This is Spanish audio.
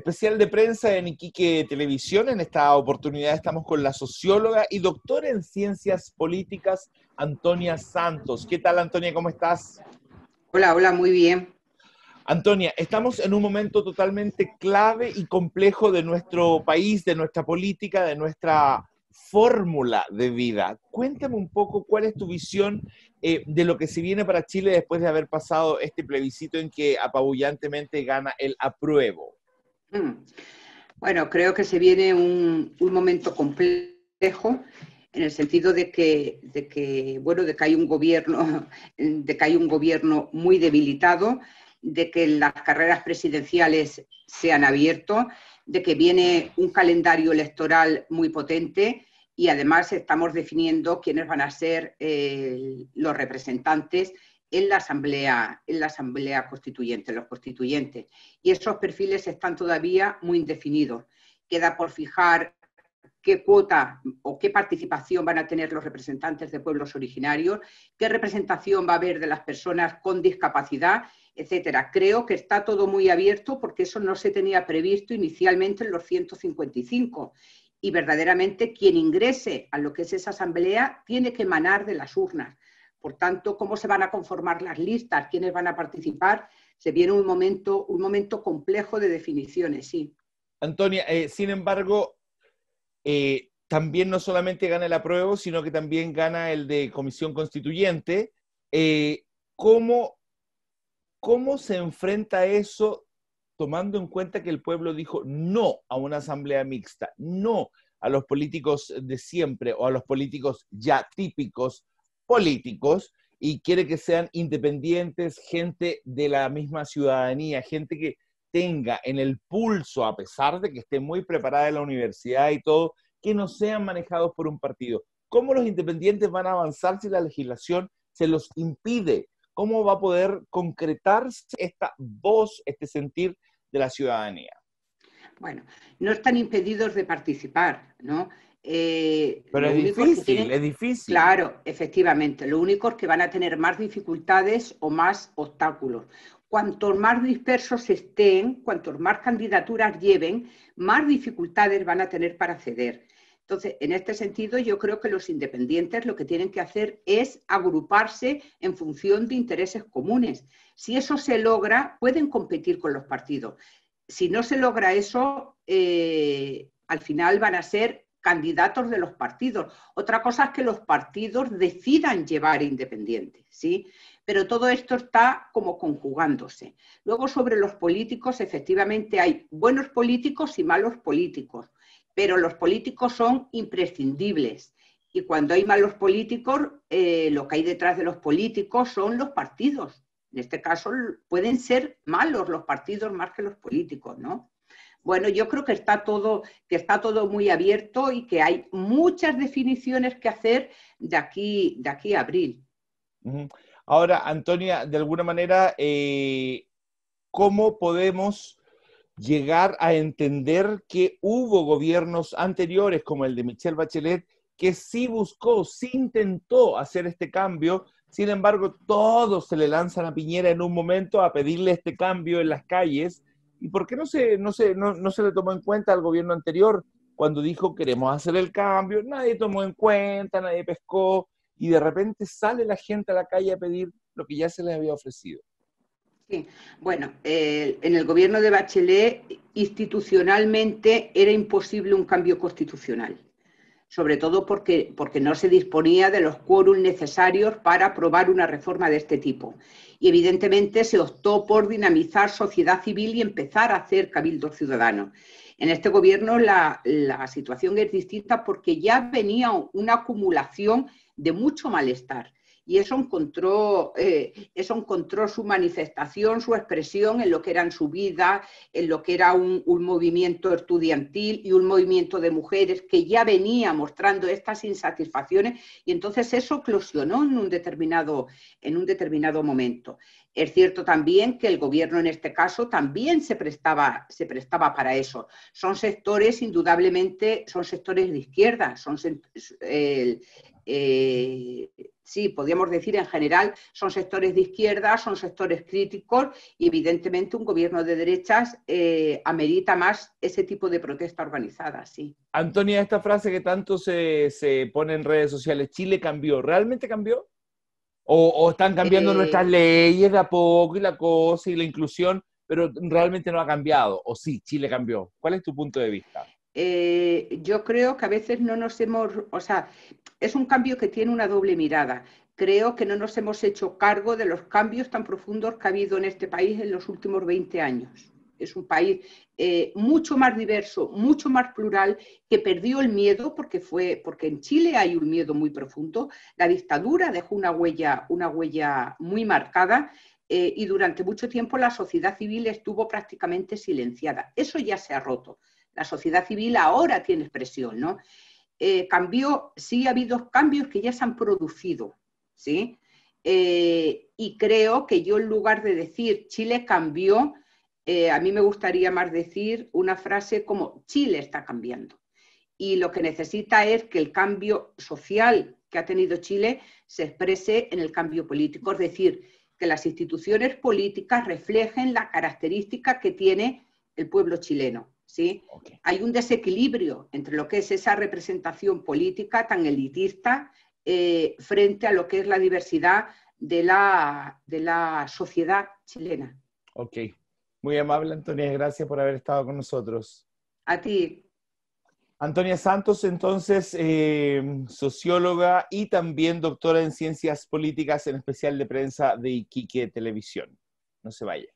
Especial de prensa en Iquique Televisión. En esta oportunidad estamos con la socióloga y doctora en ciencias políticas, Antonia Santos. ¿Qué tal, Antonia? ¿Cómo estás? Hola, hola, muy bien. Antonia, estamos en un momento totalmente clave y complejo de nuestro país, de nuestra política, de nuestra fórmula de vida. Cuéntame un poco cuál es tu visión eh, de lo que se viene para Chile después de haber pasado este plebiscito en que apabullantemente gana el apruebo. Mm. Bueno, creo que se viene un, momento complejo en el sentido de que, de que, hay un gobierno, de que hay un gobierno muy debilitado, de que las carreras presidenciales se han abierto, de que viene un calendario electoral muy potente y además estamos definiendo quiénes van a ser eh, los representantes en la asamblea, en la asamblea constituyente, los constituyentes. Y esos perfiles están todavía muy indefinidos. Queda por fijar qué cuota o qué participación van a tener los representantes de pueblos originarios, qué representación va a haber de las personas con discapacidad, etcétera. Creo que está todo muy abierto porque eso no se tenía previsto inicialmente en los 155 y verdaderamente quien ingrese a lo que es esa asamblea tiene que emanar de las urnas. Por tanto, cómo se van a conformar las listas, quiénes van a participar, se viene un momento, un momento complejo de definiciones, sí. Antonia, eh, sin embargo, eh, también no solamente gana el apruebo, sino que también gana el de comisión constituyente. Eh, ¿cómo, ¿Cómo se enfrenta eso tomando en cuenta que el pueblo dijo no a una asamblea mixta, no a los políticos de siempre o a los políticos ya típicos políticos y quiere que sean independientes, gente de la misma ciudadanía, gente que tenga en el pulso, a pesar de que esté muy preparada en la universidad y todo, que no sean manejados por un partido. ¿Cómo los independientes van a avanzar si la legislación se los impide? ¿Cómo va a poder concretarse esta voz, este sentir de la ciudadanía? Bueno, no están impedidos de participar, ¿no? Eh, Pero es difícil, es difícil. Claro, efectivamente. Lo único es que van a tener más dificultades o más obstáculos. Cuanto más dispersos estén, cuantos más candidaturas lleven, más dificultades van a tener para acceder. Entonces, en este sentido, yo creo que los independientes lo que tienen que hacer es agruparse en función de intereses comunes. Si eso se logra, pueden competir con los partidos. Si no se logra eso, eh, al final van a ser candidatos de los partidos. Otra cosa es que los partidos decidan llevar independientes, ¿sí? Pero todo esto está como conjugándose. Luego sobre los políticos, efectivamente hay buenos políticos y malos políticos, pero los políticos son imprescindibles. Y cuando hay malos políticos, eh, lo que hay detrás de los políticos son los partidos. En este caso pueden ser malos los partidos más que los políticos, ¿no? Bueno, yo creo que está todo, que está todo muy abierto y que hay muchas definiciones que hacer de aquí, de aquí a abril. Ahora, Antonia, de alguna manera, eh, ¿cómo podemos llegar a entender que hubo gobiernos anteriores, como el de Michelle Bachelet, que sí buscó, sí intentó hacer este cambio, sin embargo, todos se le lanzan a Piñera en un momento a pedirle este cambio en las calles ¿Y por qué no se, no, se, no, se le tomó en cuenta al gobierno anterior cuando dijo queremos hacer el cambio? Nadie tomó en cuenta, nadie pescó, y de repente sale la gente a la calle a pedir lo que ya se les había ofrecido. Sí, bueno, eh, en el gobierno de Bachelet institucionalmente era imposible un cambio constitucional sobre todo porque, porque no se disponía de los quórum necesarios para aprobar una reforma de este tipo. Y evidentemente se optó por dinamizar sociedad civil y empezar a hacer cabildos ciudadanos. En este gobierno la situación es distinta porque ya venía una acumulación de mucho malestar y eso encontró, eh, eso encontró su manifestación, su expresión en lo que eran su vida, en lo que era un, movimiento estudiantil y un movimiento de mujeres que ya venía mostrando estas insatisfacciones y entonces eso oclosionó en un determinado, en un determinado momento. Es cierto también que el gobierno en este caso también se prestaba, se prestaba para eso. Son sectores, indudablemente, son sectores de izquierda, son eh, eh, sí, podríamos decir en general, son sectores de izquierda, son sectores críticos y evidentemente un gobierno de derechas eh, amerita más ese tipo de protesta organizada, sí. Antonia, esta frase que tanto se, pone en redes sociales, Chile cambió, ¿realmente cambió? ¿O, están cambiando eh, nuestras leyes de a poco y la cosa y la inclusión, pero realmente no ha cambiado? ¿O sí, Chile cambió? ¿Cuál es tu punto de vista? Eh, yo creo que a veces no nos hemos, o sea, es un cambio que tiene una doble mirada. Creo que no nos hemos hecho cargo de los cambios tan profundos que ha habido en este país en los últimos 20 años. Es un país eh, mucho más diverso, mucho más plural, que perdió el miedo porque fue, porque en Chile hay un miedo muy profundo. La dictadura dejó una huella, una huella muy marcada eh, y durante mucho tiempo la sociedad civil estuvo prácticamente silenciada. Eso ya se ha roto la sociedad civil ahora tiene expresión, ¿no? Eh, cambió, sí ha habido cambios que ya se han producido, ¿sí? Eh, y creo que yo en lugar de decir Chile cambió, eh, a mí me gustaría más decir una frase como Chile está cambiando. Y lo que necesita es que el cambio social que ha tenido Chile se exprese en el cambio político, es decir, que las instituciones políticas reflejen la característica que tiene el pueblo chileno. ¿sí? Hay un desequilibrio entre lo que es esa representación política tan elitista eh, frente a lo que es la diversidad de la, sociedad chilena. Ok. Muy amable, Antonia. Gracias por haber estado con nosotros. A ti. Antonia Santos, entonces, eh, socióloga y también doctora en ciencias políticas, en especial de prensa de Iquique Televisión. No se vaya.